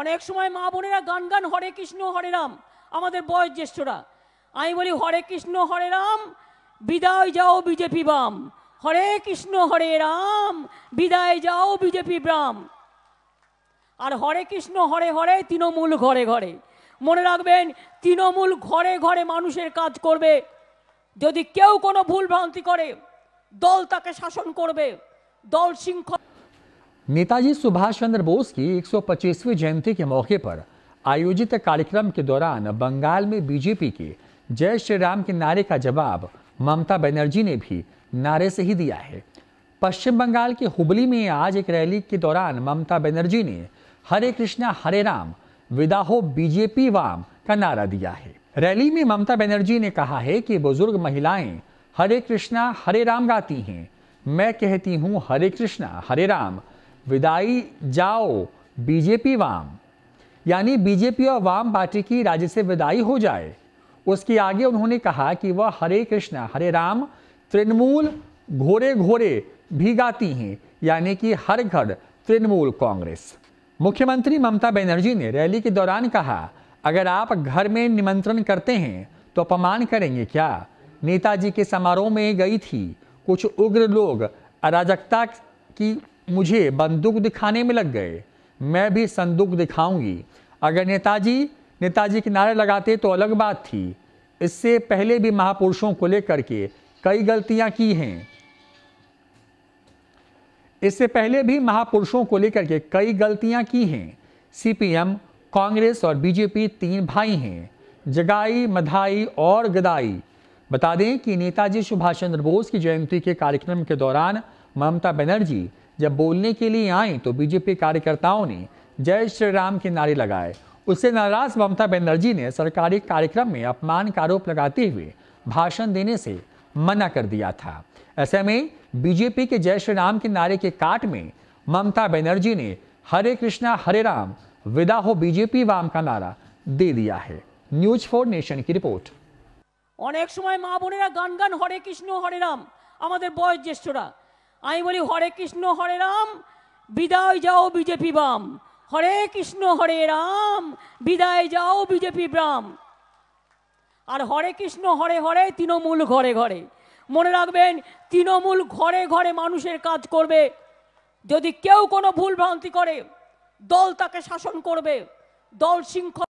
অনেক সময় মা বোনেরা গান গান হরে কৃষ্ণ হরে রাম আমাদের বয়োজ্যেষ্ঠরা আমি বলি হরে কৃষ্ণ হরে রাম বিদায় যাও বিজেপি বাম হরে কৃষ্ণ হরে রাম বিদায় যাও বিজেপি ব্রাম আর হরে কৃষ্ণ হরে হরে তৃণমূল ঘরে ঘরে মনে রাখবেন তৃণমূল ঘরে ঘরে মানুষের কাজ করবে যদি কেউ কোনো ভুল ভ্রান্তি করে দল তাকে শাসন করবে দল শৃঙ্খলা नेताजी सुभाष चंद्र बोस की 125वीं जयंती के मौके पर आयोजित कार्यक्रम के दौरान बंगाल में बीजेपी के जय श्री राम के नारे का जवाब ममता बनर्जी ने भी नारे से ही दिया है पश्चिम बंगाल के हुबली में आज एक रैली के दौरान ममता बनर्जी ने हरे कृष्णा हरे राम विदा हो बीजेपी वाम का नारा दिया है रैली में ममता बनर्जी ने कहा है कि बुजुर्ग महिलाएं हरे कृष्णा हरे राम गाती हैं मैं कहती हूँ हरे कृष्णा हरे राम विदाई जाओ बीजेपी वाम यानी बीजेपी और वाम पार्टी की राज्य से विदाई हो जाए उसके आगे उन्होंने कहा कि वह हरे कृष्ण हरे राम तृणमूल घोरे घोरे भी गाती हैं यानी कि हर घर तृणमूल कांग्रेस मुख्यमंत्री ममता बनर्जी ने रैली के दौरान कहा अगर आप घर में निमंत्रण करते हैं तो अपमान करेंगे क्या नेताजी के समारोह में गई थी कुछ उग्र लोग अराजकता की मुझे बंदूक दिखाने में लग गए मैं भी संदूक दिखाऊंगी अगर नेताजी नेताजी के नारे लगाते तो अलग बात थी इससे पहले भी महापुरुषों को लेकर के कई गलतियां की हैं इससे पहले भी महापुरुषों को लेकर के कई गलतियां की हैं सीपीएम कांग्रेस और बीजेपी तीन भाई हैं जगाई मधाई और गदाई बता दें कि नेताजी सुभाष चंद्र बोस की जयंती के कार्यक्रम के दौरान ममता बनर्जी जब बोलने के लिए आई तो बीजेपी कार्यकर्ताओं ने जय श्री राम के नारे लगाए उससे नाराज ममता बनर्जी ने सरकारी कार्यक्रम में अपमान का आरोप लगाते हुए भाषण देने से मना कर दिया था ऐसे में बीजेपी के जय श्री राम के नारे के काट में ममता बनर्जी ने हरे कृष्णा हरे राम विदा हो बीजेपी वाम का नारा दे दिया है न्यूज फोर नेशन की रिपोर्ट অনেক সময় মা বোনেরা গান গান হরে কৃষ্ণ হরে রাম আমাদের আমি বলি হরে কৃষ্ণ হরে রাম বিদায় যাও বিজেপি বাম হরে কৃষ্ণ হরে রাম বিদায় যাও বিজেপি ব্রাম আর হরে কৃষ্ণ হরে হরে তৃণমূল ঘরে ঘরে মনে রাখবেন তৃণমূল ঘরে ঘরে মানুষের কাজ করবে যদি কেউ কোনো ভুল ভ্রান্তি করে দল তাকে শাসন করবে দল শৃঙ্খলা